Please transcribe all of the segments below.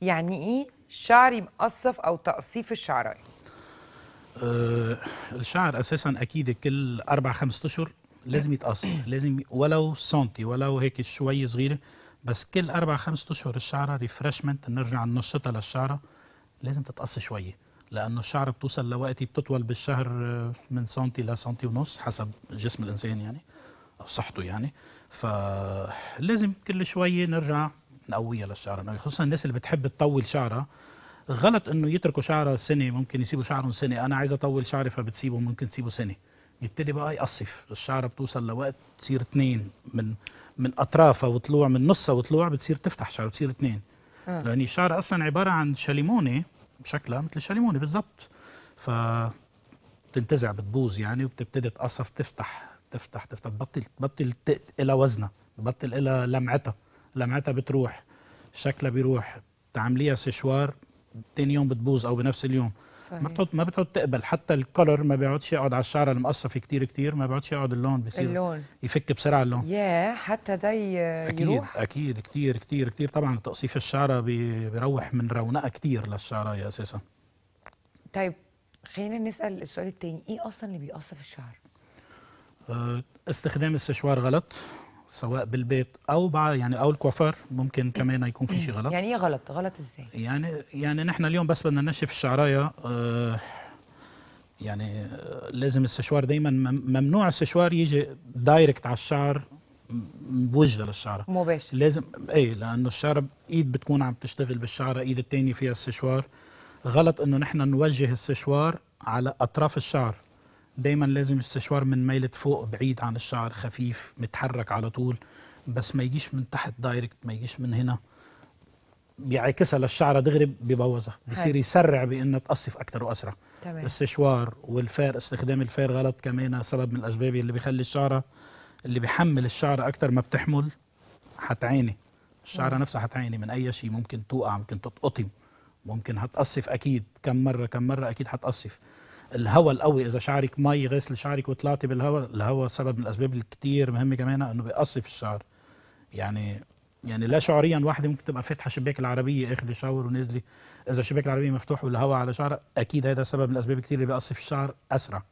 يعني ايه شعري مقصف او تقصيف الشعريه أه الشعر اساسا اكيد كل اربع خمس اشهر لازم يتقص لازم ولو سنتي ولو هيك شوي صغيره بس كل اربع خمس اشهر الشعره ريفرشمنت نرجع ننشطها للشعره لازم تتقص شويه لانه الشعره بتوصل لوقت بتطول بالشهر آه، من سنتي لسنتي ونص حسب جسم الانسان يعني او صحته يعني فلازم كل شويه نرجع نقويها للشعر انه يعني خصوصا الناس اللي بتحب تطول شعرها غلط انه يتركوا شعرها سنه ممكن يسيبوا شعرهم سنه انا عايز اطول شعري فبتسيبه ممكن تسيبه سنه يبتدي بقى يقصف الشعره بتوصل لوقت بتصير اثنين من من اطرافها وطلوع من نصها وطلوع بتصير تفتح شعر بتصير اثنين آه. لان الشعر اصلا عباره عن شليمونه شكلها مثل الشليمونه بالضبط ف بتنتزع بتبوظ يعني وبتبتدي تقصف تفتح تفتح تفتح بطل بطل الى وزنها بطل الى لمعتها لمعتها بتروح شكلها بيروح تعمليها سشوار تاني يوم بتبوظ او بنفس اليوم صحيح. ما بتعود ما بتقعد تقبل حتى الكولر ما بيقعدش يقعد على الشعره المقصفه كتير كتير ما بيقعدش يقعد اللون بيصير اللون. يفك بسرعه اللون ياه حتى ده يروح اكيد اكيد كتير كتير كتير طبعا تقصيف الشعره بيروح من رونقها كتير للشعره يا اساسا طيب خلينا نسال السؤال التاني ايه اصلا اللي بيقصف الشعر آه، استخدام السشوار غلط سواء بالبيت او يعني او الكوافير ممكن كمان يكون في شيء غلط يعني ايه غلط غلط ازاي يعني يعني نحن اليوم بس بدنا ننشف الشعرايه آه يعني آه، لازم السشوار دايما ممنوع السشوار يجي دايركت على الشعر بوجه للشعره مباشر لازم اي لانه الشعره ايد بتكون عم تشتغل بالشعره ايد الثانيه فيها السشوار غلط انه نحن نوجه السشوار على اطراف الشعر دايما لازم استشوار من ميلة فوق بعيد عن الشعر خفيف متحرك على طول بس ما يجيش من تحت دايركت ما يجيش من هنا بيعكسها يعني للشعرة دغري ببوظها بيصير يسرع بانها تقصف اكثر واسرع تمام. السشوار والفار استخدام الفار غلط كمان سبب من الاسباب اللي بيخلي الشعرة اللي بيحمل الشعرة اكثر ما بتحمل حتعاني الشعرة مم. نفسها حتعاني من اي شيء ممكن توقع ممكن تتقطم ممكن هتقصف اكيد كم مره كم مره اكيد هتقصف الهواء القوي اذا شعرك مي غسل شعرك وطلعتي بالهواء الهواء سبب من الاسباب الكتير مهمه كمان انه بيقصف الشعر يعني يعني لا شعوريا واحدة ممكن تبقى فاتحة شباك العربية اخذ شاور ونازلة إذا شباك العربية مفتوح والهواء على شعرها أكيد هذا سبب من الأسباب كتير اللي بيقصف الشعر أسرع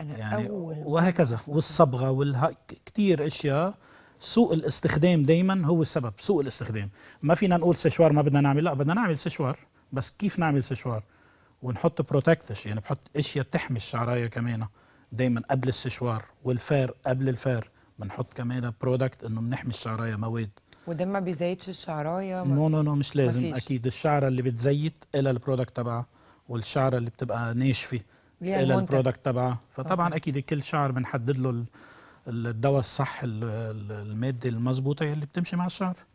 يعني أول وهكذا والصبغة والها كثير أشياء سوء الاستخدام دايما هو السبب سوء الاستخدام ما فينا نقول سشوار ما بدنا نعمل لا بدنا نعمل سشوار بس كيف نعمل سشوار ونحط بروتكتش يعني بحط اشياء تحمي الشعرايه كمان دايما قبل السشوار والفار قبل الفار بنحط كمان برودكت انه بنحمي الشعرايه مواد وده ما بيزيتش الشعرايه نو نو نو مش لازم مفيش. اكيد الشعره اللي بتزيت الى البرودكت تبعها والشعره اللي بتبقى ناشفه الى البرودكت تبعها فطبعا أوكي. اكيد كل شعر بنحدد له الدواء الصح الماده المضبوطه اللي بتمشي مع الشعر